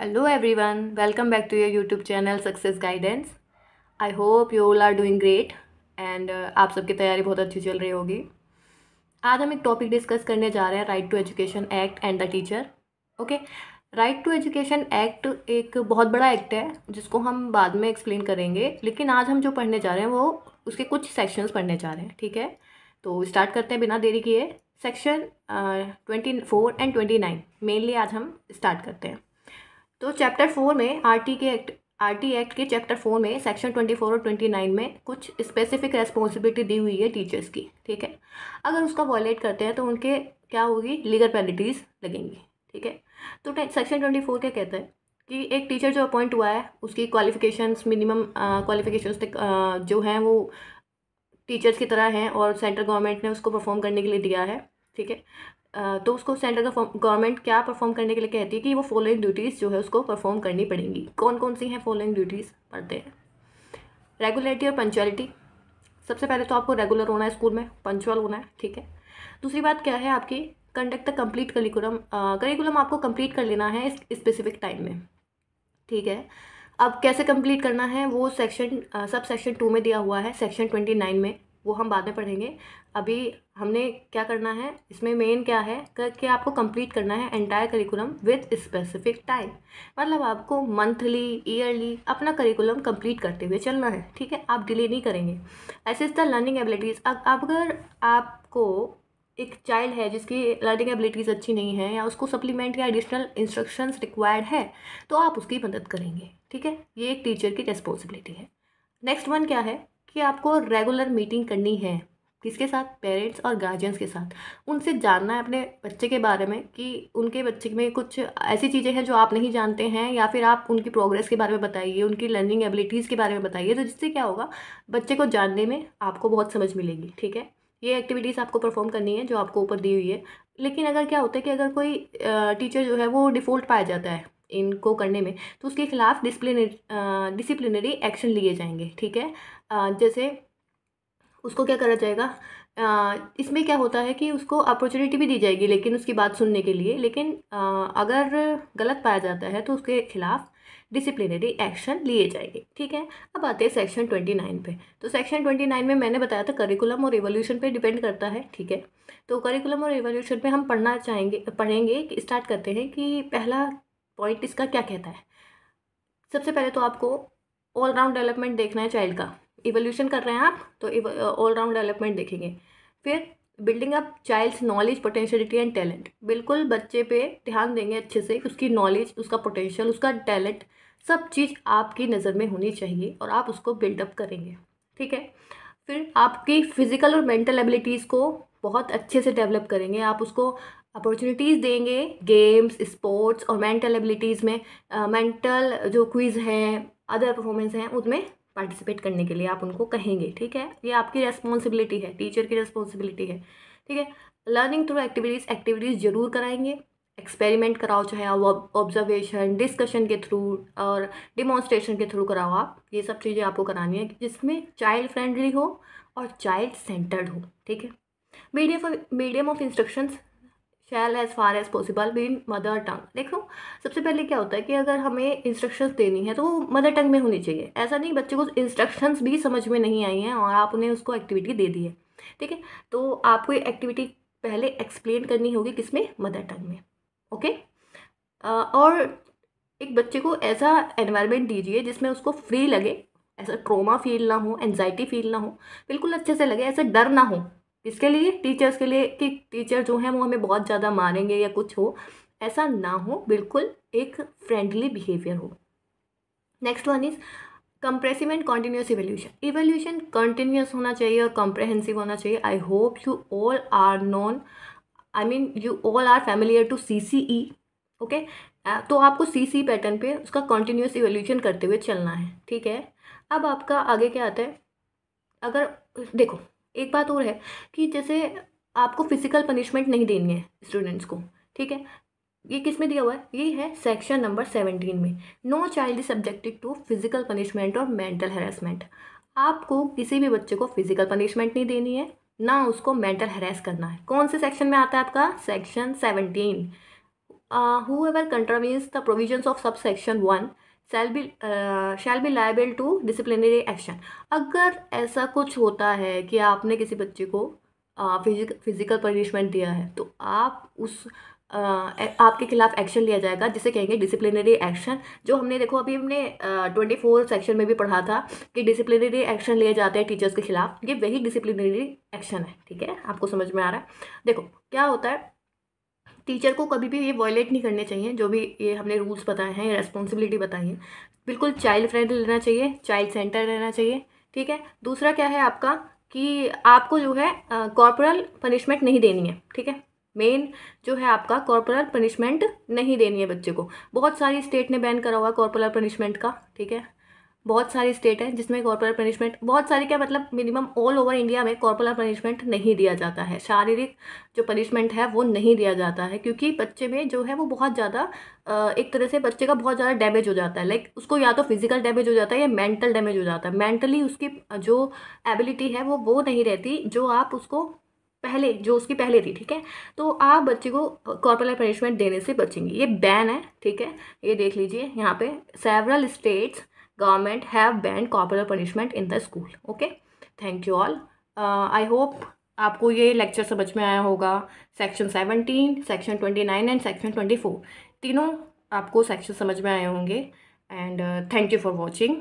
hello everyone welcome back to YouTube YouTube channel success guidance I hope all are doing great and uh, आप सबकी तैयारी बहुत अच्छी चल रही होगी आज हम एक टॉपिक डिस्कस करने जा रहे हैं right to education act and the teacher okay right to education act एक बहुत बड़ा एक्ट है जिसको हम बाद में एक्सप्लेन करेंगे लेकिन आज हम जो पढ़ने जा रहे हैं वो उसके कुछ सेक्शंस पढ़ने जा रहे हैं ठीक है तो स्टार्ट करते हैं बिना देरी किए section twenty four and twenty nine mainly आज हम स्टार्ट करते हैं तो चैप्टर फोर में आरटी के एक्ट आरटी एक्ट के चैप्टर फोर में सेक्शन ट्वेंटी फोर और ट्वेंटी नाइन में कुछ स्पेसिफिक रेस्पॉन्सिबिलिटी दी हुई है टीचर्स की ठीक है अगर उसका वॉयलेट करते हैं तो उनके क्या होगी लीगल पेनल्टीज लगेंगी ठीक है तो सेक्शन ट्वेंटी फोर क्या कहता है कि एक टीचर जो अपॉइंट हुआ है उसकी क्वालिफिकेशंस मिनिमम क्वालिफिकेशंस तक जो हैं वो टीचर्स की तरह हैं और सेंट्रल गवर्नमेंट ने उसको परफॉर्म करने के लिए दिया है ठीक है तो उसको सेंट्रल गवर्नमेंट क्या परफॉर्म करने के लिए कहती है कि वो फॉलोइंग ड्यूटीज़ जो है उसको परफॉर्म करनी पड़ेंगी कौन कौन सी हैं फॉलोइंग ड्यूटीज़ पढ़ते हैं रेगुलरिटी और पंचुअलिटी सबसे पहले तो आपको रेगुलर होना है स्कूल में पंचुअल होना है ठीक है दूसरी बात क्या है आपकी conduct the complete curriculum curriculum आपको कंप्लीट कर लेना है स्पेसिफिक टाइम में ठीक है अब कैसे कंप्लीट करना है वो सेक्शन सब सेक्शन टू में दिया हुआ है सेक्शन ट्वेंटी नाइन में वो हम बाद में पढ़ेंगे अभी हमने क्या करना है इसमें मेन क्या है कि आपको कंप्लीट करना है entire curriculum with specific time मतलब आपको मंथली ईयरली अपना करिकुलम कंप्लीट करते हुए चलना है ठीक है आप डिले नहीं करेंगे एसेस द लर्निंग एबिलिटीज़ अब अगर आपको एक चाइल्ड है जिसकी लर्निंग एबिलिटीज़ अच्छी नहीं है या उसको सप्लीमेंट या एडिशनल इंस्ट्रक्शंस रिक्वायर्ड है तो आप उसकी मदद करेंगे ठीक है ये एक टीचर की रिस्पॉन्सिबिलिटी है नेक्स्ट वन क्या है कि आपको रेगुलर मीटिंग करनी है किसके साथ पेरेंट्स और गार्जियंस के साथ उनसे जानना है अपने बच्चे के बारे में कि उनके बच्चे में कुछ ऐसी चीज़ें हैं जो आप नहीं जानते हैं या फिर आप उनकी प्रोग्रेस के बारे में बताइए उनकी लर्निंग एबिलिटीज़ के बारे में बताइए तो जिससे क्या होगा बच्चे को जानने में आपको बहुत समझ मिलेगी ठीक है ये एक्टिविटीज़ आपको परफॉर्म करनी है जो आपको ऊपर दी हुई है लेकिन अगर क्या होता है कि अगर कोई टीचर जो है वो डिफ़ॉल्ट पाया जाता है इनको करने में तो उसके खिलाफ डिसिप्लिनरी डिसिप्लिनरी एक्शन लिए जाएंगे ठीक है जैसे उसको क्या करा जाएगा आ, इसमें क्या होता है कि उसको अपॉर्चुनिटी भी दी जाएगी लेकिन उसकी बात सुनने के लिए लेकिन आ, अगर गलत पाया जाता है तो उसके खिलाफ डिसिप्लिनरी एक्शन लिए जाएंगे ठीक है अब आते हैं सेक्शन ट्वेंटी नाइन पर तो सेक्शन ट्वेंटी नाइन में मैंने बताया था करिकुलम और एवोल्यूशन पे डिपेंड करता है ठीक है तो करिकुलम और रिवोल्यूशन पे हम पढ़ना चाहेंगे पढ़ेंगे स्टार्ट करते हैं कि पहला पॉइंट इसका क्या कहता है सबसे पहले तो आपको ऑलराउंड डेवलपमेंट देखना है चाइल्ड का इवोल्यूशन कर रहे हैं आप तो ऑल राउंड डेवलपमेंट देखेंगे फिर building up child's knowledge potentiality and talent बिल्कुल बच्चे पे ध्यान देंगे अच्छे से उसकी नॉलेज उसका पोटेंशियल उसका टैलेंट सब चीज़ आपकी नज़र में होनी चाहिए और आप उसको बिल्डअप करेंगे ठीक है फिर आपकी फ़िज़िकल और मेंटल एबिलिटीज़ को बहुत अच्छे से डेवलप करेंगे आप उसको अपॉर्चुनिटीज़ देंगे गेम्स स्पोर्ट्स और मेंटल एबिलिटीज़ में मेंटल uh, जो क्विज़ हैं अदर परफॉर्मेंस हैं उसमें पार्टिसिपेट करने के लिए आप उनको कहेंगे ठीक है ये आपकी रेस्पॉन्सिबिलिटी है टीचर की रेस्पॉन्सिबिलिटी है ठीक है लर्निंग थ्रू एक्टिविटीज़ एक्टिविटीज़ ज़रूर कराएंगे एक्सपेरिमेंट कराओ चाहे आप ऑब्जर्वेशन डिस्कशन के थ्रू और डिमॉन्स्ट्रेशन के थ्रू कराओ आप ये सब चीज़ें आपको करानी है जिसमें चाइल्ड फ्रेंडली हो और चाइल्ड सेंटर्ड हो ठीक है medium medium of instructions shall as far as possible been mother tongue देखो सबसे पहले क्या होता है कि अगर हमें इंस्ट्रक्शंस देनी है तो वो मदर टंग में होनी चाहिए ऐसा नहीं बच्चे को इंस्ट्रक्शंस भी समझ में नहीं आई हैं और आप उन्हें उसको एक्टिविटी दे दी है ठीक है तो आपको ये एक्टिविटी पहले एक्सप्लेन करनी होगी किस में मदर टंग में ओके और एक बच्चे को ऐसा एनवायरमेंट दीजिए जिसमें उसको फ्री लगे ऐसा ट्रोमा फील ना हो एनजाइटी फील ना हो बिल्कुल अच्छे से लगे ऐसा डर ना हो इसके लिए टीचर्स के लिए कि टीचर जो हैं वो हमें बहुत ज़्यादा मारेंगे या कुछ हो ऐसा ना हो बिल्कुल एक फ्रेंडली बिहेवियर हो next one is comprehensive and continuous evaluation evaluation continuous होना चाहिए और कॉम्प्रहेंसिव होना चाहिए I hope you all are known I mean you all are familiar to C C E okay तो आपको सी सी पैटर्न पे उसका कॉन्टीन्यूस इवोल्यूशन करते हुए चलना है ठीक है अब आपका आगे क्या आता है अगर देखो एक बात और है कि जैसे आपको फिजिकल पनिशमेंट नहीं देनी है स्टूडेंट्स को ठीक है ये किस में दिया हुआ है ये है सेक्शन नंबर सेवनटीन में no child is subjected to physical punishment और मेंटल हेरासमेंट आपको किसी भी बच्चे को फिजिकल पनिशमेंट नहीं देनी है ना उसको मेंटल हेरास करना है कौन से सेक्शन में आता है आपका section seventeen whoever contravenes the provisions of sub section one shall be shall be liable to disciplinary action अगर ऐसा कुछ होता है कि आपने किसी बच्चे को फिजिक फिजिकल पनिशमेंट दिया है तो आप उस uh, आपके खिलाफ एक्शन लिया जाएगा जिसे कहेंगे डिसिप्लिनरी एक्शन जो हमने देखो अभी हमने ट्वेंटी फोर सेक्शन में भी पढ़ा था कि डिसिप्लिनरी एक्शन लिए जाते हैं टीचर्स के खिलाफ ये वही डिसिप्लिनरी एक्शन है ठीक है आपको समझ में आ रहा है देखो क्या होता है टीचर को कभी भी ये वॉयलेट नहीं करने चाहिए जो भी ये हमने रूल्स बताए हैं रेस्पॉन्सिबिलिटी बताई है बिल्कुल चाइल्ड फ्रेंडली रहना चाहिए चाइल्ड सेंटर रहना चाहिए ठीक है दूसरा क्या है आपका कि आपको जो है कॉर्पोरल पनिशमेंट नहीं देनी है ठीक है मेन जो है आपका कॉर्पोरल पनिशमेंट नहीं देनी है बच्चे को बहुत सारी स्टेट ने बैन करा हुआ है कॉर्पोरल पनिशमेंट का ठीक है बहुत सारी स्टेट है जिसमें कॉर्पोरल पनिशमेंट बहुत सारी क्या मतलब मिनिमम ऑल ओवर इंडिया में कॉर्पोरल पनिशमेंट नहीं दिया जाता है शारीरिक जो पनिशमेंट है वो नहीं दिया जाता है क्योंकि बच्चे में जो है वो बहुत ज़्यादा एक तरह से बच्चे का बहुत ज़्यादा डैमेज हो जाता है लाइक उसको या तो फिजिकल डैमेज हो जाता है या मेंटल डैमेज हो जाता है मेंटली उसकी जो एबिलिटी है वो वो नहीं रहती जो आप उसको पहले जो उसकी पहले थी ठीक है तो आप बच्चे को कॉर्पोरल पनिशमेंट देने से बचेंगे ये बैन है ठीक है ये देख लीजिए यहाँ पे several states government have banned corporal punishment in the school okay thank you all uh, i hope आपको ये लेक्चर समझ में आया होगा section seventeen section twenty nine and section twenty four तीनों आपको सेक्शन समझ में आए होंगे and thank you for watching